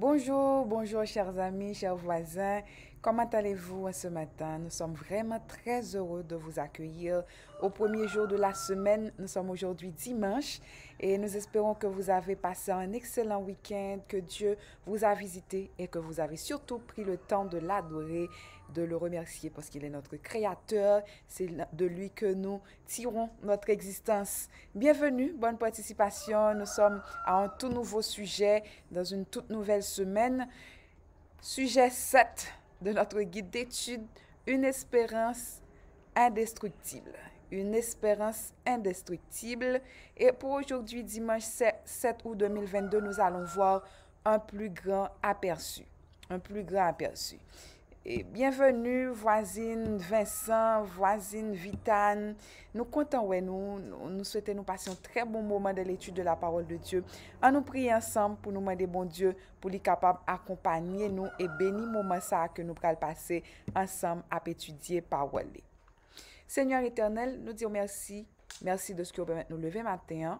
Bonjour, bonjour chers amis, chers voisins Comment allez-vous ce matin? Nous sommes vraiment très heureux de vous accueillir au premier jour de la semaine. Nous sommes aujourd'hui dimanche et nous espérons que vous avez passé un excellent week-end, que Dieu vous a visité et que vous avez surtout pris le temps de l'adorer, de le remercier parce qu'il est notre créateur. C'est de lui que nous tirons notre existence. Bienvenue, bonne participation. Nous sommes à un tout nouveau sujet dans une toute nouvelle semaine. Sujet 7 de notre guide d'étude, une espérance indestructible. Une espérance indestructible. Et pour aujourd'hui, dimanche 7, 7 août 2022, nous allons voir un plus grand aperçu. Un plus grand aperçu. Et bienvenue voisine Vincent, voisine Vitane. Nou kontan wè nou, nou souwete nou pasyon tre bon mouman de l'étude de la parol de Dieu. An nou priye ansam pou nou mwen de bon Dieu pou li kapab akompanyen nou e beni mouman sa a ke nou pral pase ansam ap etudye pa wè li. Seigneur Eternel, nou diyo mersi, mersi de skyo mwen nou leve maten.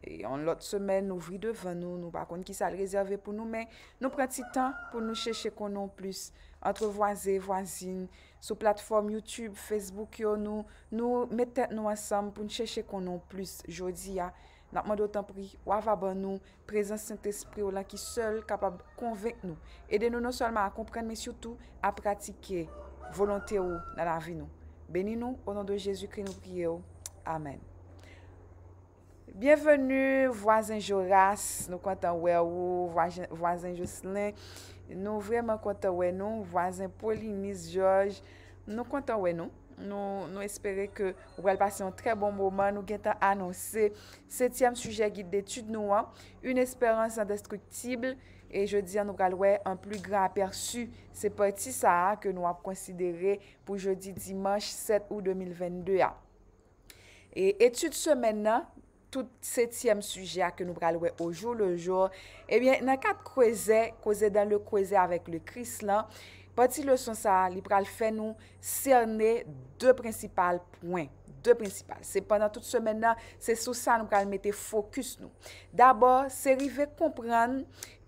En lot semen nou vri devan nou, nou bakon ki sa l rezerve pou nou men. Nou prati tan pou nou chèche konon plus. antre vwazen, vwazin, sou platform YouTube, Facebook yo nou, nou metet nou ansam pou ncheche konon plus jodi ya. Na mwadotan pri, wav aban nou, prezen Saint-Esprit yo non la ki sol kapab konvek nou. Ede nou non solman a kompren men sou tou a pratike volante yo nan avi nou. Beni nou, o nan do Jezu kren nou pri yo. Amen. Bienvenu vwazen Joras, nou kontan wè ou, vwazen Jocelyn, nou vwèman kontan wè nou, vwazen Pauline, Miss George, nou kontan wè nou. Nou espere ke wèl passe yon tre bon mouman nou gen tan anonsè. Setyem suje guide d'etude nou an, un espérance indestructible, e jodi an nou gwa lwè an plu gran aperçu se pati sa a ke nou ap konsidere pou jodi dimanj 7 ou 2022 an. Et etude semen nan. tout setyem suje a ke nou pral wè ojou le jò. Ebyen, nan kat kweze, kweze dan le kweze avèk le kris lan, pati le son sa li pral fè nou, se anè, dè prinsipal pwen, dè prinsipal. Se pandan tout semen nan, se sou sa nou pral metè fokus nou. Dabò, se rive kompran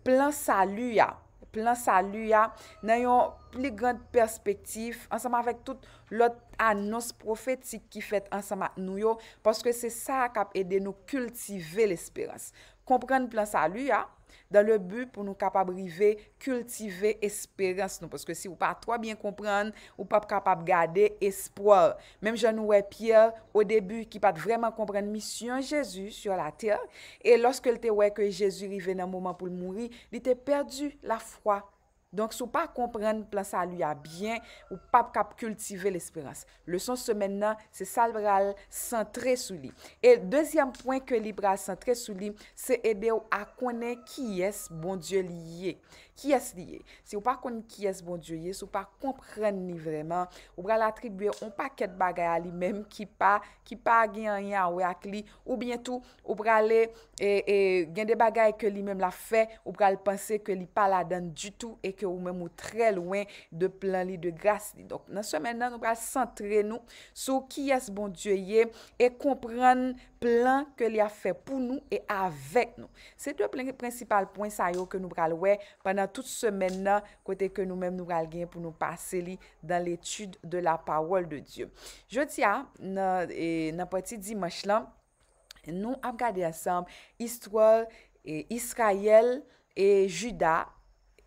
plan sa luy a plan sa lu ya, nan yon pli grand perspektif, ansama vek tout lot anons profetik ki fet ansama nou yo, paske se sa kap ede nou kultive l'esperans. Komprende plan sa lu ya, Dan le bu pou nou kapab rive kultive esperans nou. Poske si ou pa a toa bien kompren, ou pa kapab gade espoir. Mem jan nou wey pier, ou debu ki pat vreman kompren misyon Jezu sur la ter. E loske l te wey ke Jezu rive nan mouman pou l mouri, li te perdu la fwa. Donk sou pa kompren plansa li a byen ou pap kap kultive l'espirans. Le son se men nan se salbral san tre sou li. E dezyanm poen ke libral san tre sou li se ede ou a konen ki yes bon diyo li ye. kyes liye. Se ou pa kon kyes bon dieye sou pa kompren ni vreman ou bra la tribuye ou pa ket bagay a li menm ki pa, ki pa gen yon awe ak li ou bientou ou bra le gen de bagay ke li menm la fe, ou bra le pense ke li pa la den du tou e ke ou menm ou tre lwen de plan li de gras li. Donk nan semen nan ou bra sentre nou sou kyes bon dieye e kompren plan ke li a fe pou nou e avek nou. Se dwe plen principal poin sa yo ke nou bra lwe pendant tout semen nan kote ke nou mem nou gal gen pou nou pase li dan l'etude de la pawol de Diyo. Jotia, nan pati Dimash lan, nou ap gade asam istwa israyel e juda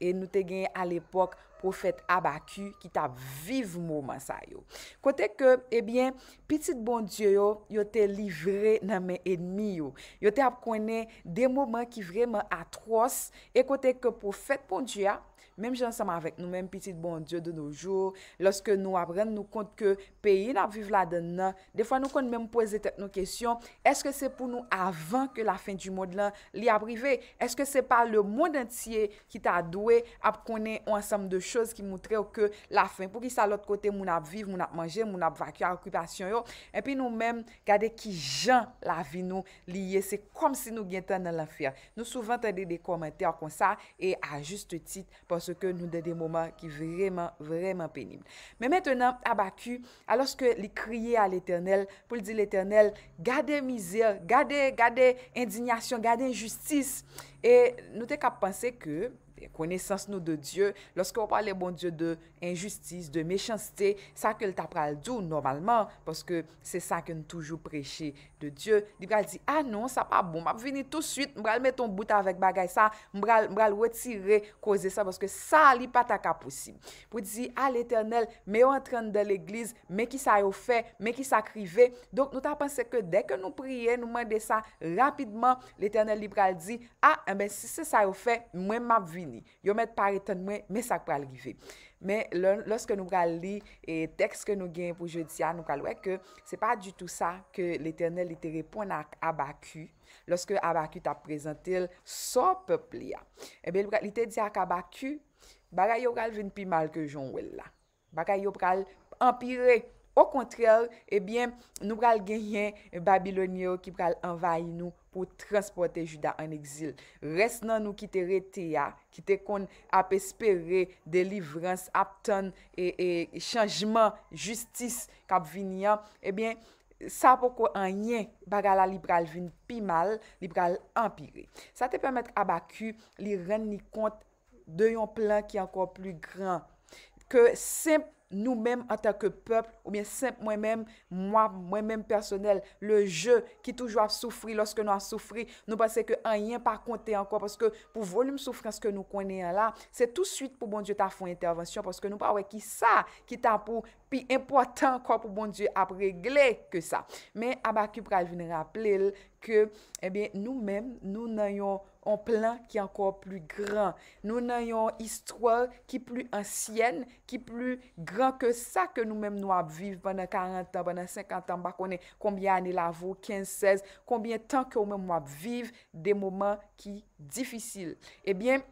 e nou te gen al epok profet abakü ki ta viv mouman sa yo. Kote ke, ebyen, eh pitit bon die yo yo te livre nan men enmi yo. Yo te ap konen de mouman ki vreman atros. E kote ke profet pon die ya, mem jansama avèk nou men pitit bon die de nou jour, loske nou ap ren nou kont ke peyi nan viv la den nan. De fwa nou konen mem pwese tet nou kesyon, eske se pou nou avan ke la fin di moun lan li ap rive? Eske se pa le moun entye ki ta adouè ap konen ansem de Chose ki moutre ou ke la fin. Pou ki sa lout kote moun ap vive, moun ap manje, moun ap vaky, a okupasyon yo. En pi nou men, gade ki jan la vi nou liye. Se kom si nou gen tan nan la fiyan. Nou souvan tande de komente a kon sa. E a juste tit, pwoske nou den de mouman ki vreman, vreman penib. Men men tenan, a baku, aloske li kriye a l'Eternel, pou li di l'Eternel, gade mizir, gade, gade indignasyon, gade injustis. E nou te kap panse ke... kwenesans nou de Diyo, loske ou pale bon Diyo de injustis, de mechansite, sa ke l tap pral djou normalman, poske se sa ke nou toujou preche de Diyo, li pral di, a ah nou, sa pa bon, ma vini tout suit, mbral met ton bout avèk bagay sa, mbral wetire, koze sa, poske sa li pataka posib. Po di, a l Eternel, me yo entran de l Eglise, me ki sa yo fe, me ki sa krive, donk nou ta pense ke dek ke nou priye, nou mwende sa rapidman, l Eternel li pral di, a, se sa yo fe, mwen ma vini, Yo met pari tan mwen, me sak pral rive. Me, loske nou pral li, e tekst ke nou gen pou jodisyan, nou pral weke, se pa du tout sa ke l'Eternel ite repon ak Abakü, loske Abakü ta prezentil so pepli ya. Ebe, li te di ak Abakü, baka yo pral vin pi mal ke jon wè la. Baka yo pral empirel Ou kontrel, ebyen, eh nou pral genyen Babylonio ki pral envay nou pou transporte juda an exil. Res nan nou ki te rete ya, ki te kon ap espere de livrans aptan e chanjman, justis kap vinyan, ebyen, eh sa poko an yen bagala li pral vin pimal, li pral empire. Sa te pwemet abakou li ren ni kont de yon plan ki ankor plu gran. Ke semp nou menm an ta ke pepl, ou bien simple, mwen menm, mwen menm personel, le je ki toujou ap soufri, loske nou ap soufri, nou pa se ke anyen pa konte anko, paske pou volume soufrens ke nou konen la, se tout suite pou bon die ta foun intervensyon, paske nou pa wè ki sa, ki ta pou pi importan kwa pou bon die ap regle ke sa. Men, Abba Kupral vini rappele ke, nou eh men, nou nan yon on plan ki ankor plu gran. Nou nan yon istwa ki plu ansyen, ki plu gran ke sa ke nou men nou ap viv banan 40 an, banan 50 an, bakone kombi ane la vo, 15, 16, kombien tan ke ou men ou ap viv de mouman ki difisil. E bien,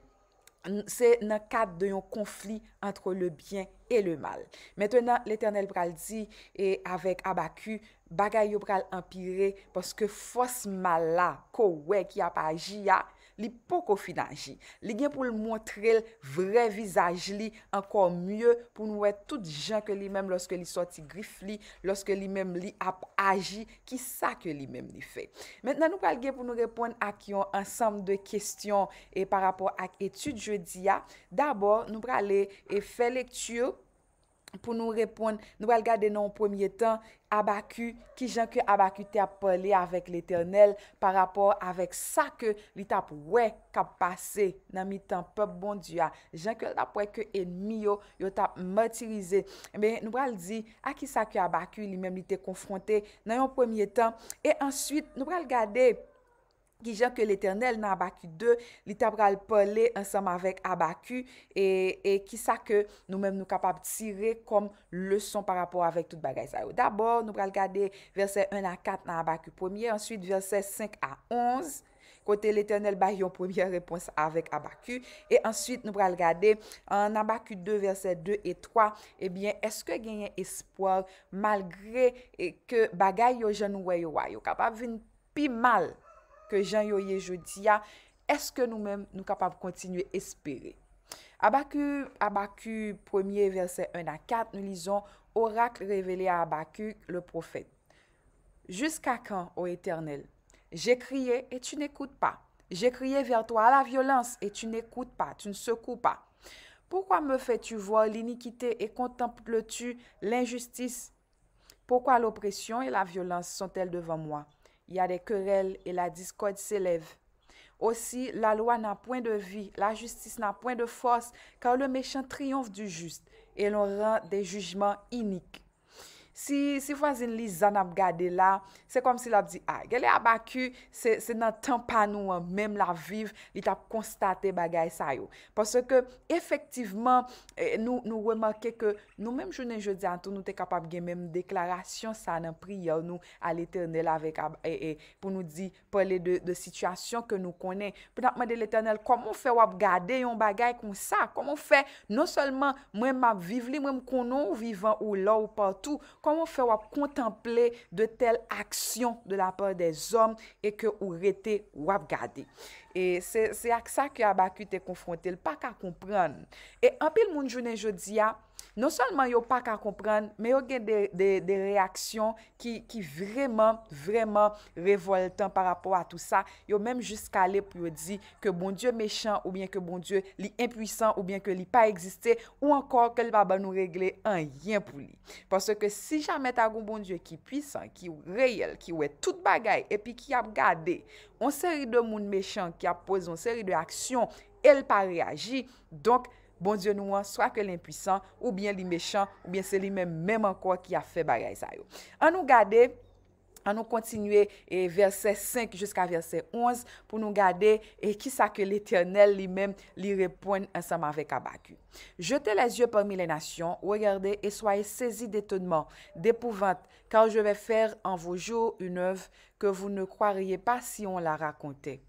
Se nan kat de yon konflik antre le byen e le mal. Metwena, l'Eternel pral di, e avek abakou, bagay yo pral empire, paske fos mal la kowe ki apajiya, li pou kofin anji. Li gen pou l mwotre l vre vizaj li, ankon mye pou nou et tout jen ke li men loske li soti grif li, loske li men li ap anji, ki sa ke li men li fe. Metna nou pral gen pou nou repon ak yon ansam de kestyon e par apor ak etude jodi ya, dabor nou pral e efe lektiyou pou nou repon, nou al gade nan ou pwemye tan, Abakou, ki jan ke Abakou te ap pale avèk l'Eternel, pa rapor avèk sa ke li tap wè kap pase nan mi tan pep bon diwa. Ah, jan ke la pouè ke enmi yo, yo tap matirize. Mè, eh nou al di, a ki sa ke Abakou li mèm li te konfronte nan yon pwemye tan, e answit, nou al gade... Gijan ke l'Eternel nan Abakü 2, l'Eternel bral pale ansam avèk Abakü e, e kisa ke nou mèm nou kapap tire kom le son par rapport avèk tout bagay zayou. Dabor, nou bral gade verse 1 a 4 nan Abakü 1, answit verse 5 a 11, kote l'Eternel baryon 1 repons avèk Abakü e answit nou bral gade nan Abakü 2, verse 2 et 3, e bie eske genyen espoir malgre ke bagay yo jen wè yo wè yo kapap vin pi mal ke jan est-ce est-ce que nous-mêmes nous capables de espérer? Abaku, Abaku 1 premier verset 1 à 4, nous lisons, oracle révélé à Abacu, le prophète. Jusqu'à quand, ô Éternel J'ai crié et tu n'écoutes pas. J'ai crié vers toi à la violence et tu n'écoutes pas, tu ne secoues pas. Pourquoi me fais-tu voir l'iniquité et contemples-tu l'injustice Pourquoi l'oppression et la violence sont-elles devant moi il y a des querelles et la discorde s'élève. Aussi, la loi n'a point de vie, la justice n'a point de force, car le méchant triomphe du juste et l'on rend des jugements iniques. Si vwazin li zan ap gade la, se kom si la ap di, ah, a, gale abakü, se nan tan pa nou an, menm la viv, li tap konstate bagay sa yo. Pwese ke, efektivman, eh, nou remanke ke, nou menm jounen jodi an tou, nou te kapap gen menm deklarasyon sa, nan priyò nou al eternel avèk, eh, eh, pou nou di, pou lè de situasyon ke nou konè. Pwè nan mwen de l'eternel, komon fe wap gade yon bagay kon sa? Koman fe, nou solman, mwenm ap viv li, mwenm konon ou vivan ou la ou patou, koman fè wap kontemple de tel aksyon de la pa de zom e ke ou rete wap gade. E se aksa ke Abakut e konfronte, l pa ka konpran. E anpil moun jounen jodia, Non salman yo pa ka kompren, me yo gen de reaksyon ki vreman, vreman revoltan par rapport a tout sa, yo menm jusqu'a le pou yo di ke bon die mechant ou bien ke bon die li impwisan ou bien ke li pa egziste ou ankor kel baba nou regle an yin pou li. Parce ke si jame ta goun bon die ki pwisan, ki ou reyel, ki ou e tout bagay epi ki ap gade, on seri de moun mechant ki ap pose on seri de aksyon, el pa reagi, donk, bon Dieu nous, soit que l'impuissant, ou bien les méchants, ou bien c'est lui-même, même encore, qui a fait bagaille ça. En nous garder, en nous continuer et verset 5 jusqu'à verset 11 pour nous garder et qui ça que l'Éternel lui-même lui répond ensemble avec Abacu. Jetez les yeux parmi les nations, regardez et soyez saisis d'étonnement, d'épouvante, car je vais faire en vos jours une œuvre que vous ne croiriez pas si on la racontait.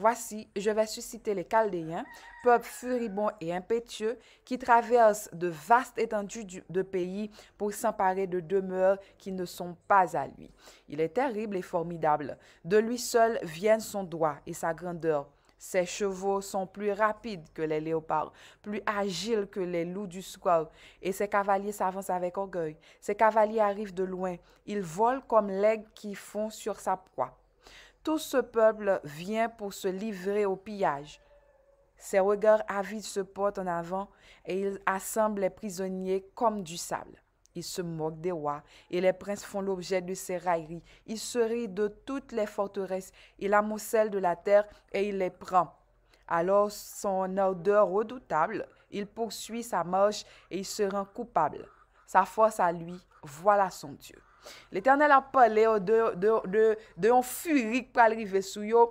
Voici, je vais susciter les Chaldéens, peuple furibond et impétueux, qui traversent de vastes étendues de pays pour s'emparer de demeures qui ne sont pas à lui. Il est terrible et formidable. De lui seul viennent son doigt et sa grandeur. Ses chevaux sont plus rapides que les léopards, plus agiles que les loups du soir, et ses cavaliers s'avancent avec orgueil. Ses cavaliers arrivent de loin, ils volent comme l'aigle qui fond sur sa proie tout ce peuple vient pour se livrer au pillage. Ses regards avides se portent en avant et il assemble les prisonniers comme du sable. Il se moque des rois et les princes font l'objet de ses railleries. Il se rit de toutes les forteresses, il amoncelle de la terre et il les prend. Alors son odeur redoutable, il poursuit sa marche et il se rend coupable. Sa force à lui, voilà son Dieu. L'Eternel apale de yon furik pa alrive sou yo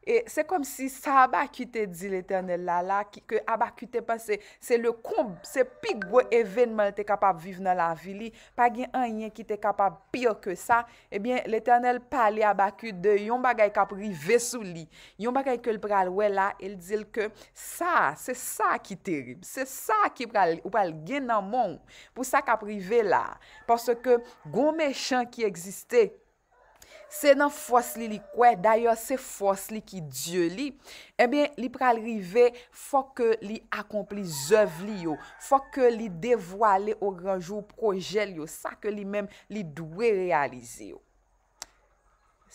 E se kom si sa abakute di l'Eternel la la, ki ke abakute pa se le koum, se pigwe evenman te kapap vive nan la vi li, pa gen anyen ki te kapap pyo ke sa, ebyen eh l'Eternel pale abakute de yon bagay kapri ve sou li. Yon bagay ke l'pral wè la, el dil ke sa, se sa ki terib, se sa ki pral wè la gen nan moun pou sa kapri ve la, parce ke goun mechan ki egziste, Se nan fos li li kwe, d'ayor se fos li ki Diyo li, ebyen, eh li pralrive, fok ke li akompli zov li yo, fok ke li devwa li ou granjou projel yo, sa ke li menm li dwe realize yo.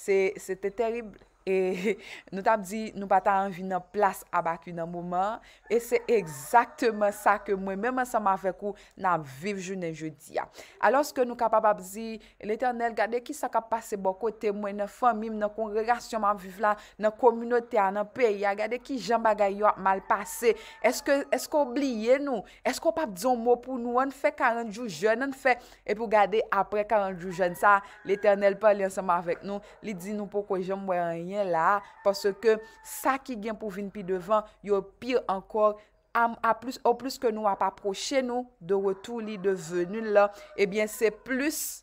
Se te terib... E nou tap di nou patan anvi nan plas abakou nan mouman e se exaktman sa ke mwen mwen mwen seman vek ou nan viv jounen joudiya alos ke nou kapap ap zi l'Eternel gade ki sa kap pase bo kote mwen nan famim, nan kongregasyon man viv lan nan komynotia, nan peya gade ki jamba gayo ap mal pase eske obliye nou eske opap zon mou pou nou anfe karanjou joun anfe epou gade apre karanjou joun sa l'Eternel palen seman vek nou li di nou poko jom mwen anye la, porske sa ki gen pou vin pi devan, yo pir ankor, an plus ke nou ap aproche nou, de retou li devenu la, ebyen se plus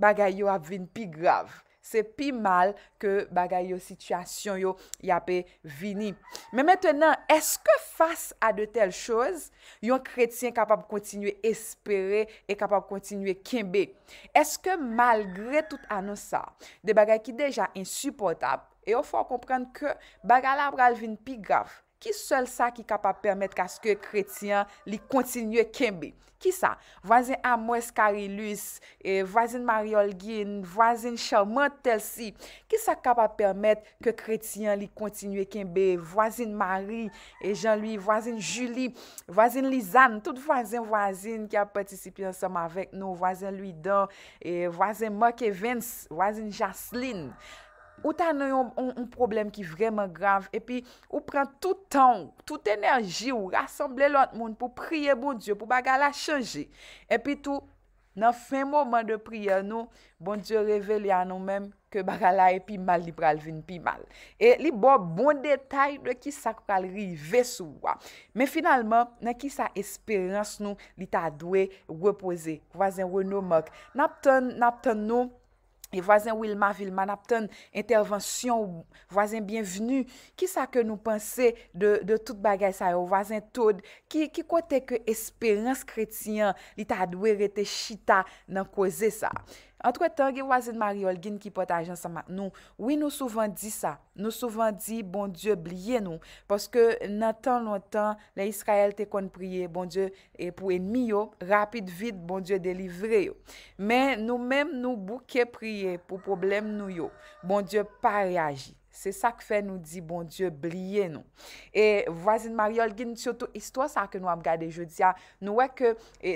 bagay yo ap vin pi grav, se pi mal ke bagay yo sityasyon yo ya pe vini. Me metenen, eske fas a de tel chouz, yon kretien kapap kontinye espere, e kapap kontinye kimbe? Eske malgre tout anon sa, de bagay ki deja insupotab, E ou fwa komprende ke bagalabralvin pi gav, ki sol sa ki kapap permet kase ke kretiyan li kontinye kembe? Ki sa? Vazin Amoues Karilus, vazin Marie-Olguine, vazin Charmante Telsi, ki sa kapap permet ke kretiyan li kontinye kembe? Vazin Marie et Jean-Louis, vazin Julie, vazin Lisanne, tout vazin-vazin ki a patisipi ansam avek nou, vazin Louis-Den, vazin Mark Evans, vazin Jaseline. Ou tan nou yon un problem ki vreman grav, epi ou pran tout tan, tout enerji ou rassemble lout moun pou prie bon Diyo, pou bagala chanje. Epi tou, nan fin mouman de prie nou, bon Diyo revele an nou menm ke bagala e pi mal, li pral vin pi mal. E li bo bon detay de ki sakral ri ve sou wa. Men finalman, nan ki sa esperans nou li ta dwe repose, kwa zin renou mok. Naptan nou, E vwazen Wilma Vilmanapton, intervansyon, vwazen bienvenu, ki sa ke nou panse de tout bagay sa yo? Vwazen Tod, ki kote ke esperans kretiyan li ta adwere te chita nan kweze sa? Antre tan ge wazid Mariol gin ki pot ajan sa mak nou, oui nou souvan di sa, nou souvan di bon Diyo blye nou, paske nan tan lontan la Yisrael te kon priye, bon Diyo e pou enmi yo, rapid vide, bon Diyo delivre yo. Men nou menm nou bouke priye pou problem nou yo, bon Diyo pa reagi. Se sa k fè nou di bon Diyo blye nou. E vwazin Mariyol gen, soto istwa sa ke nou am gade, nou wè ke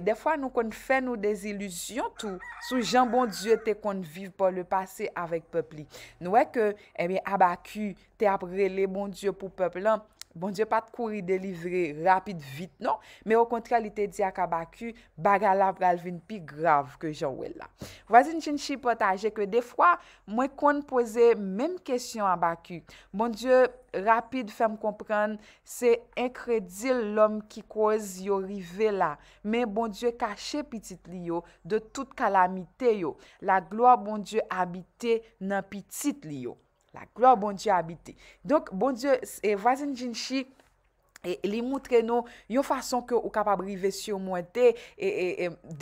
defwa nou kon fè nou desilusyon tou, sou jan bon Diyo te kon viv pou le pase avèk pöpli. Nou wè ke, e eh mi abakü te apre le bon Diyo pou pöplan, Bon Dje pat kouri delivre rapid, vit, non? Me o kontralite di ak a baku, baga la pralvin pi grav ke jowel la. Vazin chen chipotaje ke defwa, mwen kon pose menm kesyon a baku. Bon Dje rapid fem kompren, se inkredil lom ki koz yo rive la. Me bon Dje kache pitit li yo, de tout kalamite yo. La gloa bon Dje abite nan pitit li yo. La glo bon diyo habite. Donk, bon diyo, vwazen jinshi li moutre nou yo fason ke ou kapab rive sou mwente,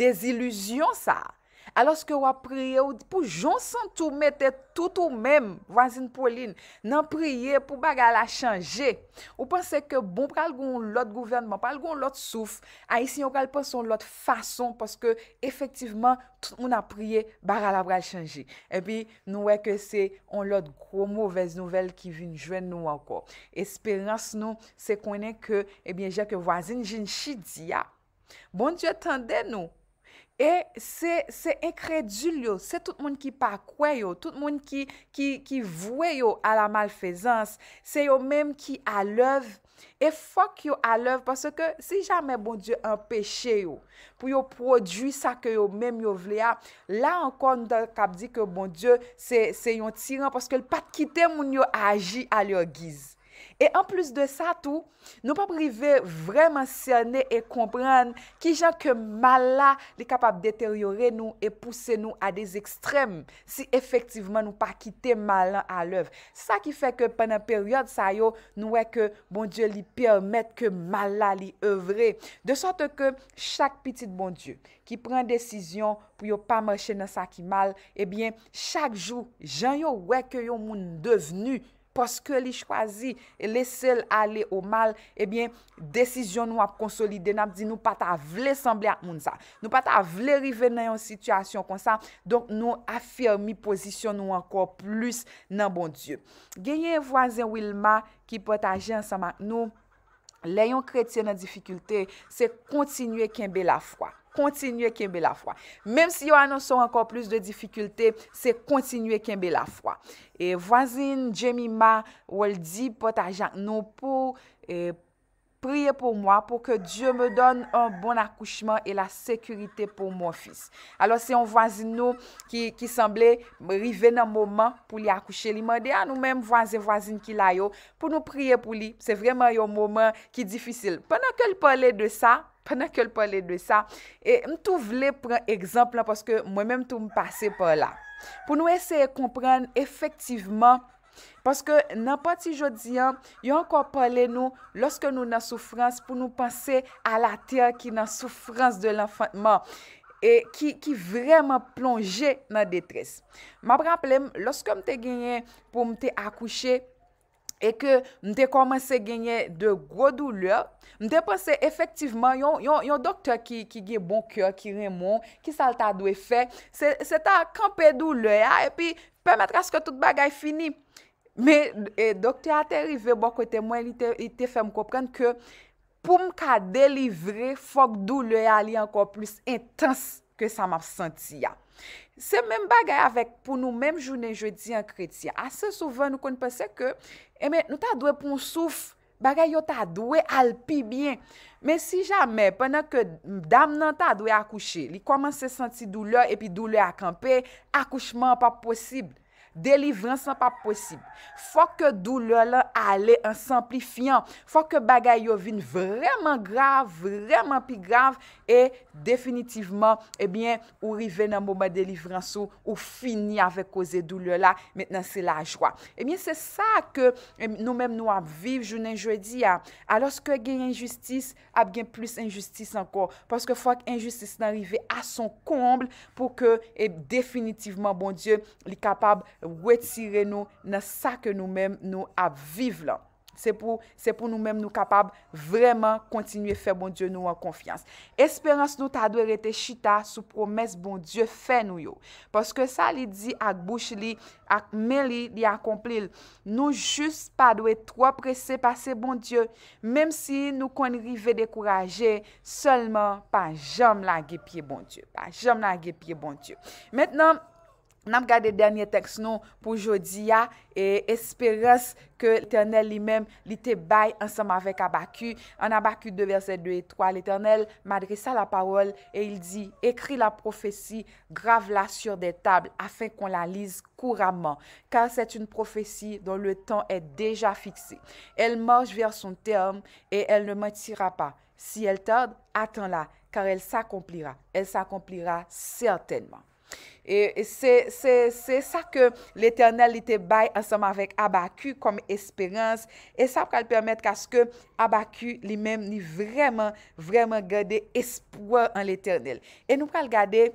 desiluzyon sa a. alos ke w ap prie ou, pou jonsan tou mette tout ou mem, wazin Pauline, nan prie pou bagala chanje, ou pense ke bon pral goun lout gouverneman, pral goun lout souf, a isi yon pral pason lout fason, paske efektiveman tout moun ap prie bagala pral chanje. E bi nou we ke se on lout goun mouvez nouvel ki vin jwen nou anko. Esperans nou se konen ke, e eh bi enje ke wazin jen chidia. Bon diyo tende nou, E se ekredil yo, se tout moun ki pa kwe yo, tout moun ki vwe yo a la malfezans, se yo menm ki alev, e fok yo alev, parce ke si jame bon die un peche yo, pou yo prodwi sa ke yo menm yo vle a, la ankon nou kap di ke bon die se yon tiran, parce ke l pat kite moun yo aji a l yo giz. E an plus de sa tou, nou pa prive vreman syane e kompran ki jan ke mal la li kapap deteryore nou e pousse nou a de ekstrem si efektiveman nou pa kite mal la alov. Sa ki feke penan peryode sa yo nou weke bon diyo li permette ke mal la li evre. De sote ke chak pitit bon diyo ki pren desisyon pou yo pa mershe nan sa ki mal, ebyen chak jou jan yo weke yo moun devenu. Koske li chwazi, e le sel ale o mal, ebyen, desisyon nou ap konsolide nan ap di nou pata avle sanble ak moun sa. Nou pata avle rive nan yon sityasyon kon sa, donk nou afyermi posisyon nou ankor plus nan bon Diyo. Genyen vwazen Wilma ki pot ajen sa mank nou, leyon kretye nan difikulte se kontinye kenbe la fwa. kontinuye kembe la fwa. Mem si yo anonson ankon plus de difikulte, se kontinuye kembe la fwa. E vwazin Jemima woldi pot ajak nou pou pou priye pou mwa pou ke Diyo me don un bon akouchman e la sekurite pou mwen fis. Alo se yon vwazin nou ki semble rive nan mwoman pou li akouche. Li mwande a nou menm vwaze vwazin ki layo pou nou priye pou li. Se vweman yon mwoman ki difisil. Panan ke l pa le ah, de sa, panan ke l pa le de sa, e mtou vle pren ekzamp la poske mwen menm tou mpase pa la. Pou nou eseye kompren efektivman Paske nan pati jodi an, yon ko pale nou loske nou nan soufrans pou nou pase a la ter ki nan soufrans de l'enfantman e ki vreman plonje nan detres. Ma pranplem, loske mte genye pou mte akouche e ke mte komanse genye de gro bon douleur, mte pase efektiveman, yon doktor ki ge bon kyor, ki remon, ki salta dwe fe, se ta kampe douleur e pi pemetre aske tout bagay fini. Men, eh, dokte a te rive bo kote mwen, li te fe m kopren ke pou m ka delivre fok doule a li anko plus intens ke sa m ap sentiya. Se men bagay avek pou nou menm jounen jodi an kretiya, ase souven nou kon pese ke, eme eh, nou ta dwe pou m souf, bagay yo ta dwe alpi bien. Men si jame, pwena ke dam nan ta dwe akouche, li koman se senti doule epi doule akampe, akouchman pa posible. Delivranse nan pa posib. Fwa ke doule la ale an samplifyan. Fwa ke bagay yo vin vreman grav, vreman pi grav. E definitivman, ebyen, eh ou rive nan mouba delivranse ou fini avè koze doule la. Mètnen eh se la eh, jwa. Ebyen, se sa ke nou mèm nou ap viv jounen jwedi ya. Alos ke gen injustis, ap gen plus injustis anko. Fwa ke injustis nan rive a son komble pou ke e definitivman bon die li kapab... wetire nou nan sa ke nou men nou aviv lan. Se pou nou men nou kapab vreman kontinuye fe bon Diyo nou an konfians. Esperans nou ta dwe rete chita sou promes bon Diyo fe nou yo. Paske sa li di ak bouch li, ak men li li akomplil. Nou jist pa dwe tro aprese pa se bon Diyo mem si nou konrive de kouraje solman pa jam la gepye bon Diyo. Jam la gepye bon Diyo. Mètnen Nam gade denye teks nou pour jodi et e que l'Éternel lui-même mem li ensemble avec ansam en Abaku. 2 verset 2 et 3, l'Éternel m'adressa la parole et il dit, « Écris la prophétie, grave la sur des tables afin qu'on la lise couramment, car c'est une prophétie dont le temps est déjà fixé. Elle marche vers son terme et elle ne mentira pas. Si elle tarde, attends-la, car elle s'accomplira. Elle s'accomplira certainement. E, e se sa ke l'Eternel li te bay ansam avèk Abakü kom espérans. E sa pral permèt kase ke Abakü li mèm ni vreman, vreman gade espò an l'Eternel. E nou pral gade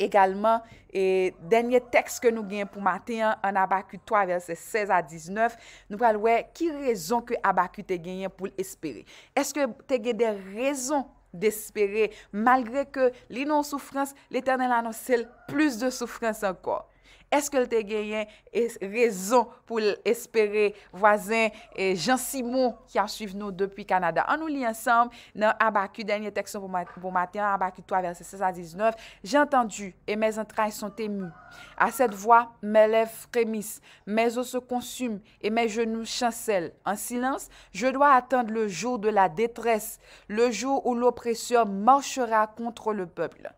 egalman e denye tekst ke nou gen pou maten an Abakü 3 versè 16 a 19. Nou pral wè ki rezon ke Abakü te genyen pou l'espéré. Eske te genye de rezon pou l'espéré? d'espérer, malgré que l'inon souffrance, l'Éternel annonce plus de souffrance encore. Est-ce que le Téguéen gagné raison pour espérer voisin et Jean Simon qui a suivi nous depuis Canada. En nous lit ensemble dans Abacu, dernier texte pour, matin, Abacu 3, verset 16 à 19. J'ai entendu et mes entrailles sont émues. À cette voix, mes lèvres frémissent, mes os se consument et mes genoux chancellent. En silence, je dois attendre le jour de la détresse, le jour où l'oppresseur marchera contre le peuple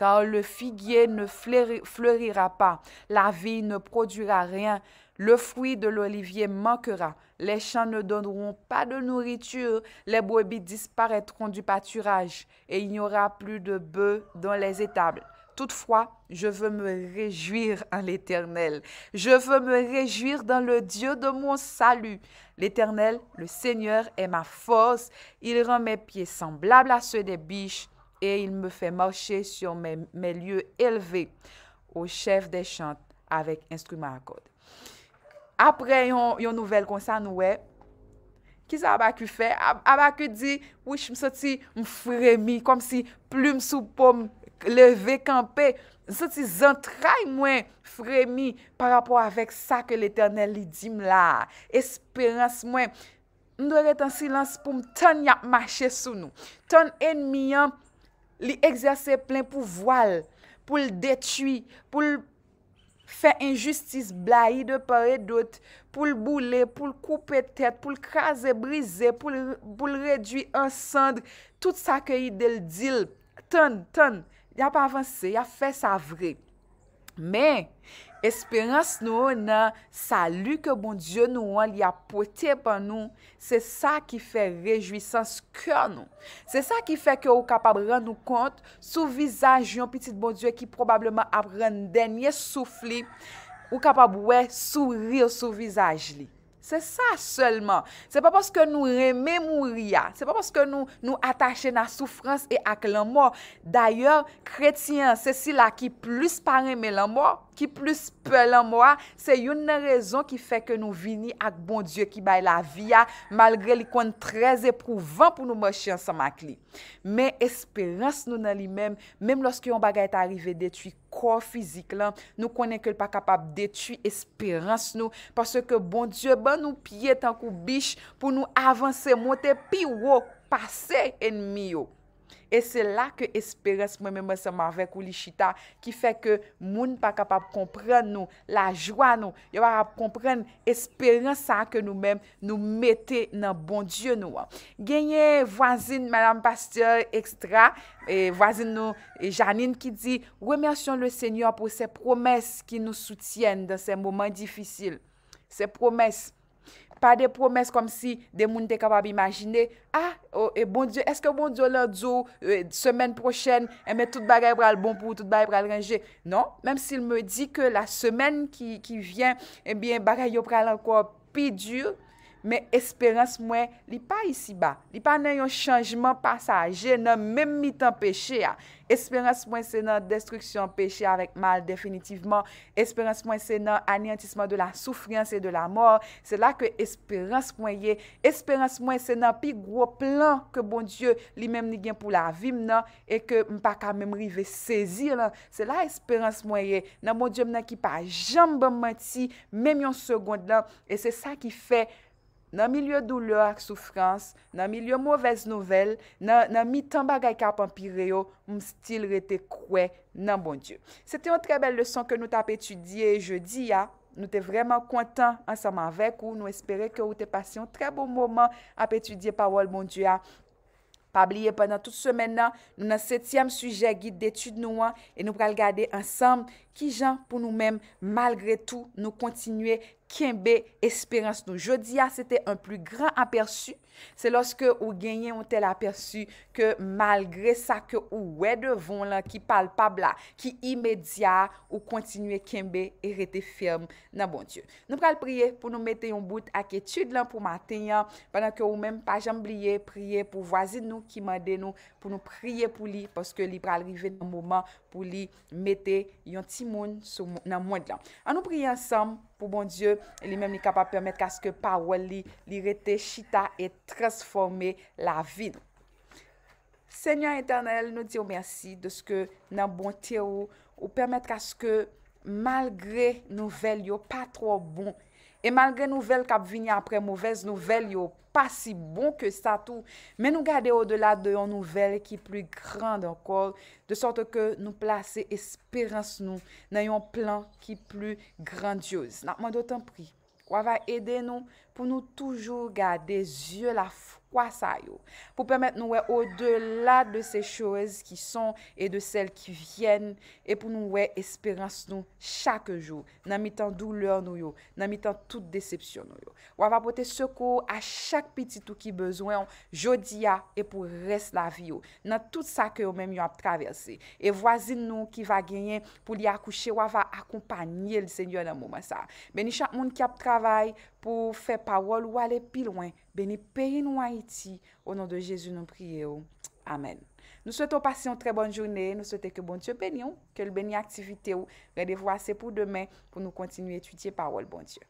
car le figuier ne fleurira pas, la vie ne produira rien, le fruit de l'olivier manquera, les champs ne donneront pas de nourriture, les brebis disparaîtront du pâturage, et il n'y aura plus de bœufs dans les étables. Toutefois, je veux me réjouir en l'Éternel. Je veux me réjouir dans le Dieu de mon salut. L'Éternel, le Seigneur, est ma force. Il rend mes pieds semblables à ceux des biches. e il me fè mòche syon mè lyeu elve ou chef de chant avèk instrument akod. Apre yon nouvel konsan wè, ki sa abak yon fè? Abak yon di, wish msoti m fremi, kom si plume sou pòm leve kampe, msoti zan trai mwen fremi par apò avèk sa ke l'Eternel li dim la. Esperans mwen, mdòre t'an silans poum ton yap mòche sou nou, ton enmi yon Li egzase plen pou voal, pou l detui, pou l fe injustis blai de pare dot, pou l boule, pou l koupe tet, pou l kaze brize, pou l reduy ansand, tout sa keyi del dil. Ton, ton, ya pa avanse, ya fe sa vre. Men... Espérance nou nan salu ke bon Diyo nou an li apote pa nou, se sa ki fe rejwisans kè nou. Se sa ki fe ke ou kapab ren nou kont sou vizaj yon pitit bon Diyo ki probableman apren denye soufli ou kapab wè souril sou vizaj li. Se sa selman, se pa poske nou reme mou ria, se pa poske nou nou atache na soufrans e ak la mò. D'ayor, kretien, se si la ki plus pa reme la mò, ki plus pe la mò, se yon nan rezon ki feke nou vini ak bon Diyo ki bay la vi ya, malgre li kon trez eprouvan pou nou mò chen sa mak li. Men, esperans nou nan li men, menm loske yon bagay ta rive detuik, kor fizik lan, nou konen ke l pa kapap detu espérans nou parce ke bon Diyo ban nou pye tankou bish pou nou avanse monte pi wo pase enmi yo. E se la ke esperans mwen mwen seman vek ou li chita ki fe ke moun pa kapap kompren nou, la jwa nou. Yo ap kompren esperans sa ke nou men nou mette nan bon die nou. Genye vwazin mwen mwen pasteur ekstra, vwazin nou Janine ki di, remersyon le semyon pou se promes ki nou soutyen dan se moumen difisil. Se promes. pa de promes kom si de moun te kapab imajine, ah, e bon Diyo, eske bon Diyo lan Diyo, euh, semen prochen, eh eme tout bagay pral bon pou, tout bagay pral renje, non? Mem si il me di ke la semen ki vyen, ebyen eh bagay yo pral anko pi Diyo, Men esperans mwen li pa isi ba. Li pa nan yon chanjman pasajen nan menmitan peche a. Ah. Esperans mwen se nan destruksyon peche a vek mal definitivman. Esperans mwen se nan aniantisman de la soufrians e de la mor. Se la ke esperans mwen ye. Esperans mwen se nan pi gro plan ke bon Diyo li menm nigen pou la vim nan. E ke mpa ka menm rive sezi lan. Se la esperans mwen ye. Nan bon Diyo mnen ki pa jamban mati menm yon segonde lan. E se sa ki fey. nan mi lyo doule ak soufrans, nan mi lyo mouvez nouvel, nan mi tan bagay kap anpire yo, mstil rete kwe nan bon Diyo. Sete yon tre bel leson ke nou tap etudye jeudi ya, nou te vreman kontan ansam avek ou nou espere ke ou te pasyon tre bon mouman ap etudye bon pa wol bon Diyo ya. Pabliye panan tout semen nan, nou nan setyem suje guide detude nou an e nou pral gade ansam ki jan pou nou men malgre tou nou kontinye Kembe Espérance nous jeudi a, un plus grand aperçu Se loske ou genyen ou tel apersu ke malgre sa ke ou we devon lan ki pal pabla ki imedya ou kontinue kenbe e rete ferm nan bon Diyo. Nou pral priye pou nou mette yon bout ak etude lan pou matenyan, padan ke ou menm pa jamb liye priye pou wazid nou ki mande nou pou nou priye pou li, poske li pral rive nan mouman pou li mette yon timoun nan mwend lan. transforme la vin. Senyon etanel nou diyo mersi de sk nan bon tiye ou ou permette ka sk malgre nouvel yo pa tro bon. E malgre nouvel kap vini apre mouvez nouvel yo pa si bon ke sa tou. Men nou gade ou de la de yon nouvel ki pli grand ankor. De sorte ke nou plase esperanse nou nan yon plan ki pli grandioz. Na non, mwen dotan pri. Ou ava ede nou pou nou toujou gade zye la foun. kwa sa yo, pou pwemet nou we o delat de se choez ki son e de sel ki vyen e pou nou we esperans nou chak jou, nan mitan douleur nou yo, nan mitan tout decepsyon nou yo. Wawa pwote sekou a chak pititou ki bezwen, jodi ya e pou res la vi yo. Nan tout sa ke yo menm yo ap traverse. E wazin nou ki va genyen pou li akouche, wawa akompanyel se nyo nan mouman sa. Beni chak moun ki ap travay pou fe pawol wale pi lwen. Beni peyi nou a iti. O nan de Jezu nou priye ou. Amen. Nou souwete ou pasi yon tre bon jouni. Nou souwete ke bon Diyo beni ou. Kel beni aktivite ou. Gadevo ase pou deme pou nou kontinu etutye parol bon Diyo.